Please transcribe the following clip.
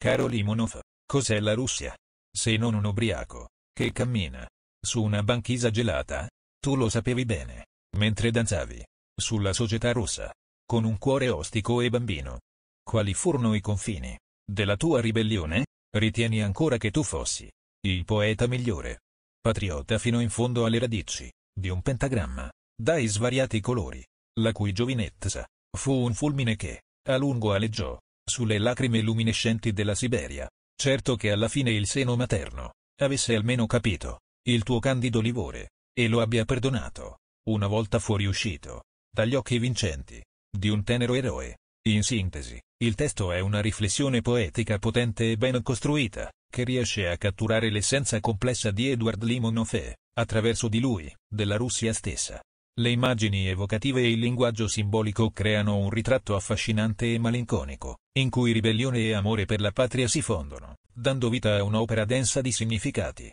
Caro Limonov, cos'è la Russia? Se non un ubriaco, che cammina, su una banchisa gelata? Tu lo sapevi bene, mentre danzavi, sulla società russa, con un cuore ostico e bambino. Quali furono i confini della tua ribellione? Ritieni ancora che tu fossi il poeta migliore, patriota fino in fondo alle radici, di un pentagramma, dai svariati colori, la cui giovinezza fu un fulmine che, a lungo aleggiò, sulle lacrime luminescenti della Siberia. Certo che alla fine il seno materno avesse almeno capito il tuo candido livore e lo abbia perdonato, una volta fuoriuscito dagli occhi vincenti di un tenero eroe. In sintesi, il testo è una riflessione poetica potente e ben costruita, che riesce a catturare l'essenza complessa di Edward Limonofè, attraverso di lui, della Russia stessa. Le immagini evocative e il linguaggio simbolico creano un ritratto affascinante e malinconico, in cui ribellione e amore per la patria si fondono, dando vita a un'opera densa di significati.